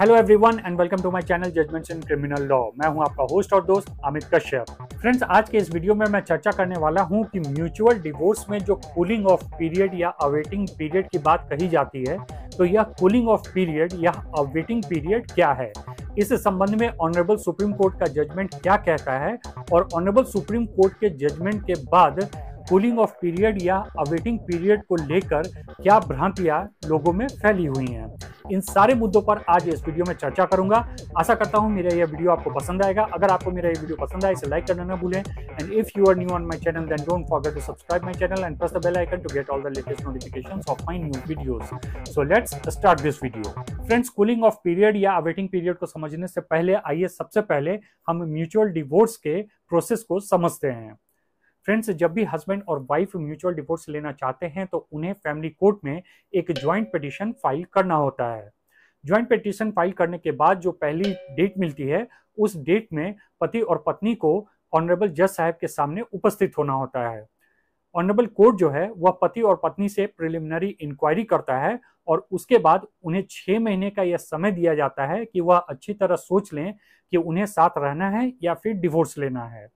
hello everyone and welcome to my channel judgements in criminal law मैं हूं आपका host और दोस्त अमित कश्यप फ्रेंड्स आज के इस वीडियो में मैं चर्चा करने वाला हूं कि म्यूचुअल डिवोर्स में जो कूलिंग ऑफ पीरियड या अवेटिंग पीरियड की बात कही जाती है तो यह कूलिंग ऑफ पीरियड या अवेटिंग पीरियड क्या है इस संबंध में ऑनरेबल सुप्रीम कोर्ट का जजमेंट क्या कहता है और ऑनरेबल सुप्रीम कोर्ट के जजमेंट के बाद कूलिंग ऑफ पीरियड या अवेटिंग पीरियड को लेकर क्या भ्रांतियाँ लोगों में फैली हुई हैं इन सारे मुद्दों पर आज इस वीडियो में चर्चा करूंगा आशा करता हूं मेरा यह वीडियो आपको पसंद आएगा अगर आपको मेरा यह वीडियो पसंद आए इसे लाइक करना ना भूलें and if you are new on my channel then don't forget to subscribe my channel and press the bell icon to get all the latest notification of my new videos so let's start this video friends cooling off period या awaiting period को समझने से पहले आइए सबसे पहले हम mutual divorce के प्रोसेस को समझते हैं फ्रेंड्स जब भी हस्बैंड और वाइफ म्यूचुअल डिवोर्स लेना चाहते हैं तो उन्हें फैमिली कोर्ट में एक ज्वाइंट पटिशन फाइल करना होता है ज्वाइंट पटिशन फाइल करने के बाद जो पहली डेट मिलती है उस डेट में पति और पत्नी को ऑनरेबल जज साहब के सामने उपस्थित होना होता है ऑनरेबल कोर्ट जो है वह पति और पत्नी से प्रिलिमिनरी इंक्वायरी करता है और उसके बाद उन्हें छः महीने का यह समय दिया जाता है कि वह अच्छी तरह सोच लें कि उन्हें साथ रहना है या फिर डिवोर्स लेना है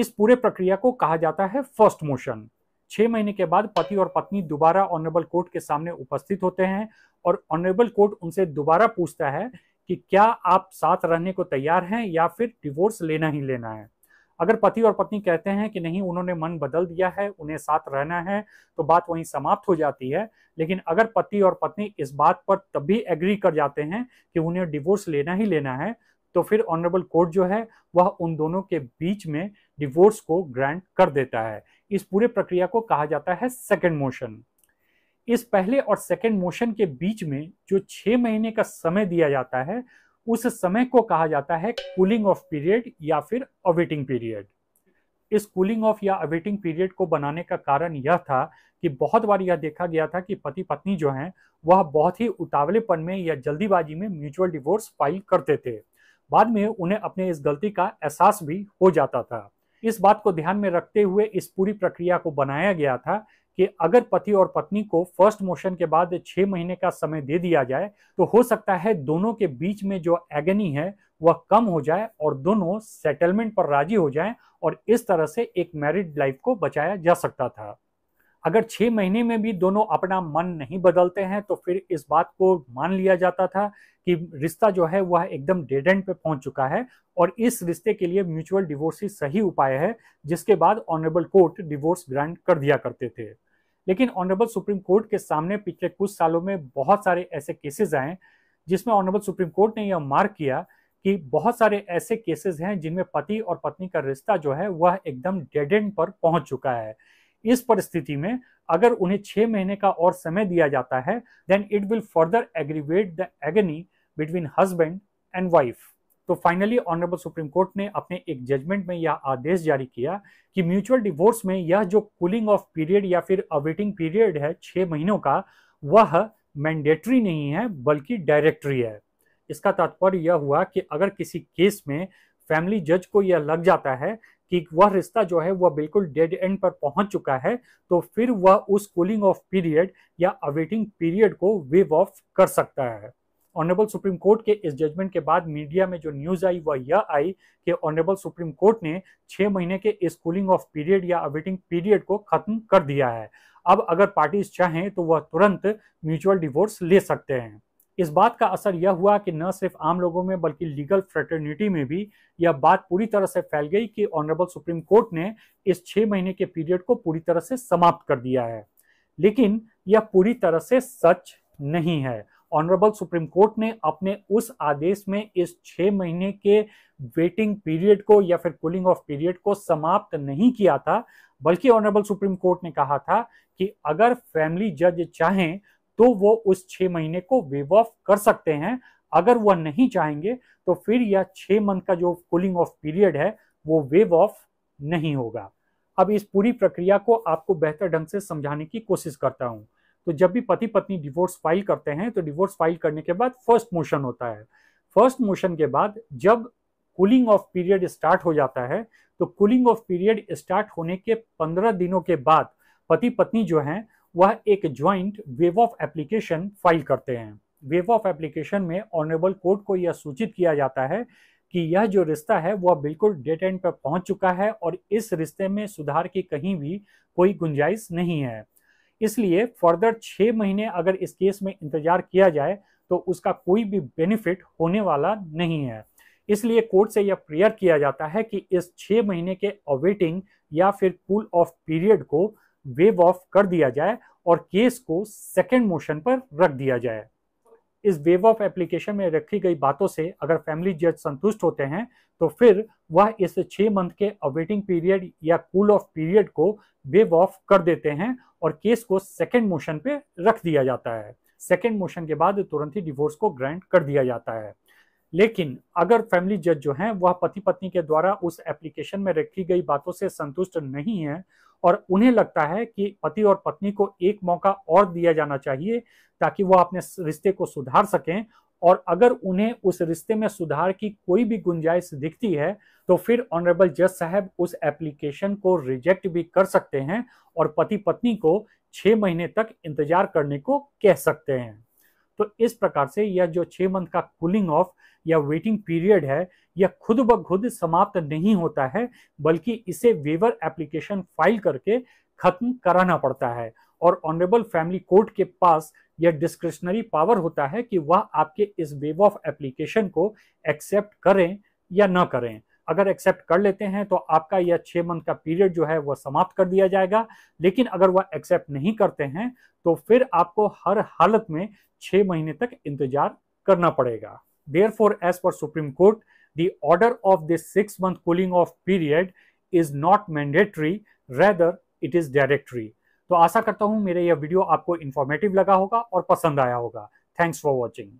इस पूरे प्रक्रिया को कहा जाता है फर्स्ट मोशन छह महीने के बाद पति और पत्नी दोबारा ऑनरेबल कोर्ट के सामने उपस्थित होते हैं और ऑनरेबल कोर्ट उनसे दोबारा पूछता है कि क्या आप साथ रहने को तैयार हैं या फिर डिवोर्स लेना ही लेना है अगर पति और पत्नी कहते हैं कि नहीं उन्होंने मन बदल दिया है उन्हें साथ रहना है तो बात वहीं समाप्त हो जाती है लेकिन अगर पति और पत्नी इस बात पर तब भी एग्री कर जाते हैं कि उन्हें डिवोर्स लेना ही लेना है तो फिर ऑनरेबल कोर्ट जो है वह उन दोनों के बीच में डिवोर्स को ग्रांट कर देता है इस पूरे प्रक्रिया को कहा जाता है सेकेंड मोशन इस पहले और सेकेंड मोशन के बीच में जो छह महीने का समय दिया जाता है उस समय को कहा जाता है कूलिंग ऑफ पीरियड या फिर अवेटिंग पीरियड इस कूलिंग ऑफ या अवेटिंग पीरियड को बनाने का कारण यह था कि बहुत बार यह देखा गया था कि पति पत्नी जो हैं वह बहुत ही उतावलेपन में या जल्दीबाजी में म्यूचुअल डिवोर्स फाइल करते थे बाद में उन्हें अपने इस गलती का एहसास भी हो जाता था इस बात को ध्यान में रखते हुए इस पूरी प्रक्रिया को बनाया गया था कि अगर पति और पत्नी को फर्स्ट मोशन के बाद छह महीने का समय दे दिया जाए तो हो सकता है दोनों के बीच में जो एगनी है वह कम हो जाए और दोनों सेटलमेंट पर राजी हो जाएं और इस तरह से एक मैरिड लाइफ को बचाया जा सकता था अगर छह महीने में भी दोनों अपना मन नहीं बदलते हैं तो फिर इस बात को मान लिया जाता था कि रिश्ता जो है वह एकदम डेड एंड पे पहुंच चुका है और इस रिश्ते के लिए म्यूचुअल डिवोर्स ही सही उपाय है जिसके बाद ऑनरेबल कोर्ट डिवोर्स ग्रांट कर दिया करते थे लेकिन ऑनरेबल सुप्रीम कोर्ट के सामने पिछले कुछ सालों में बहुत सारे ऐसे केसेस आए जिसमें ऑनरेबल सुप्रीम कोर्ट ने यह मार्क किया कि बहुत सारे ऐसे केसेस हैं जिनमें पति और पत्नी का रिश्ता जो है वह एकदम डेड एंड पर पहुंच चुका है इस परिस्थिति में अगर उन्हें छह महीने का और समय दिया जाता है then it will further aggravate the agony between husband and wife तो फाइनली ऑनरेबल सुप्रीम कोर्ट ने अपने एक जजमेंट में यह आदेश जारी किया कि म्यूचुअल डिवोर्स में यह जो कूलिंग ऑफ पीरियड या फिर अवेटिंग पीरियड है छः महीनों का वह मैंडेटरी नहीं है बल्कि डायरेक्टरी है इसका तात्पर्य यह हुआ कि अगर किसी केस में फैमिली जज को यह लग जाता है कि वह रिश्ता जो है वह बिल्कुल डेड एंड पर पहुंच चुका है तो फिर वह उस कूलिंग ऑफ पीरियड या अवेटिंग पीरियड को वेव ऑफ कर सकता है ऑनरेबल सुप्रीम कोर्ट के इस जजमेंट के बाद मीडिया में जो न्यूज आई वह यह आई कि ऑनरेबल सुप्रीम कोर्ट ने छह महीने के इस कूलिंग ऑफ पीरियड या अवेटिंग पीरियड को खत्म कर दिया है अब अगर पार्टीज चाहें तो वह तुरंत म्यूचुअल डिवोर्स ले सकते हैं इस बात का असर यह हुआ कि न सिर्फ आम लोगों में बल्कि लीगल फ्रेटर्निटी में भी यह बात पूरी तरह से फैल गई कि ऑनरेबल सुप्रीम कोर्ट ने इस छह महीने के पीरियड को पूरी तरह से समाप्त कर दिया है लेकिन यह पूरी तरह से सच नहीं है ऑनरेबल सुप्रीम कोर्ट ने अपने उस आदेश में इस छह महीने के वेटिंग पीरियड को या फिर कूलिंग ऑफ पीरियड को समाप्त नहीं किया था बल्कि ऑनरेबल सुप्रीम कोर्ट ने कहा था कि अगर फैमिली जज चाहें तो वो उस छह महीने को वेव ऑफ कर सकते हैं अगर वह नहीं चाहेंगे तो फिर यह छह मंथ का जो कूलिंग ऑफ पीरियड है वो वेव ऑफ नहीं होगा अब इस पूरी प्रक्रिया को आपको बेहतर ढंग से समझाने की कोशिश करता हूं तो जब भी पति पत्नी डिवोर्स फाइल करते हैं तो डिवोर्स फाइल करने के बाद फर्स्ट मोशन होता है फर्स्ट मोशन के बाद जब कूलिंग ऑफ पीरियड स्टार्ट हो जाता है तो कूलिंग ऑफ पीरियड स्टार्ट होने के पंद्रह दिनों के बाद पति पत्नी जो हैं वह एक joint waive off application file करते हैं वेव ऑफ एप्लीकेशन में ऑनरेबल कोर्ट को यह सूचित किया जाता है कि यह जो रिश्ता है वह बिल्कुल डेट एंड पर पहुंच चुका है और इस रिश्ते में सुधार की कहीं भी कोई गुंजाइश नहीं है इसलिए फर्दर छः महीने अगर इस केस में इंतजार किया जाए तो उसका कोई भी बेनिफिट होने वाला नहीं है इसलिए कोर्ट से यह प्रेयर किया जाता है कि इस छः महीने के अवेटिंग या फिर कूल ऑफ पीरियड को वेव ऑफ कर दिया जाए और केस को सेकेंड मोशन पर रख दिया जाए इस वेव ऑफ एप्लीकेशन में रखी गई बातों से अगर फैमिली जज संतुष्ट होते हैं तो फिर वह इस छह मंथ के अवेटिंग पीरियड या कूल ऑफ पीरियड को वेव ऑफ कर देते हैं और केस को सेकेंड मोशन पे रख दिया जाता है सेकेंड मोशन के बाद तुरंत ही डिवोर्स को ग्रांट कर दिया जाता है लेकिन अगर फैमिली जज जो हैं वह पति पत्नी के द्वारा उस एप्लीकेशन में रखी गई बातों से संतुष्ट नहीं है और उन्हें लगता है कि पति और पत्नी को एक मौका और दिया जाना चाहिए ताकि वो अपने रिश्ते को सुधार सकें और अगर उन्हें उस रिश्ते में सुधार की कोई भी गुंजाइश दिखती है तो फिर ऑनरेबल जज साहब उस एप्लीकेशन को रिजेक्ट भी कर सकते हैं और पति पत्नी को छह महीने तक इंतजार करने को कह सकते हैं तो इस प्रकार से यह जो छह मंथ का कूलिंग ऑफ या वेटिंग पीरियड है यह खुद ब खुद समाप्त नहीं होता है बल्कि इसे वेवर एप्लीकेशन फाइल करके खत्म कराना पड़ता है और ऑनरेबल फैमिली कोर्ट के पास यह डिस्क्रिशनरी पावर होता है कि वह आपके इस वेव ऑफ एप्लीकेशन को एक्सेप्ट करें या ना करें अगर एक्सेप्ट कर लेते हैं तो आपका यह छः मंथ का पीरियड जो है वह समाप्त कर दिया जाएगा लेकिन अगर वह एक्सेप्ट नहीं करते हैं तो फिर आपको हर हालत में छः महीने तक इंतजार करना पड़ेगा therefore as per Supreme Court the order of this six month cooling off period is not mandatory rather it is directory तो आशा करता हूं मेरा यह वीडियो आपको इंफॉर्मेटिव लगा होगा और पसंद आया होगा थैंक्स फॉर वॉचिंग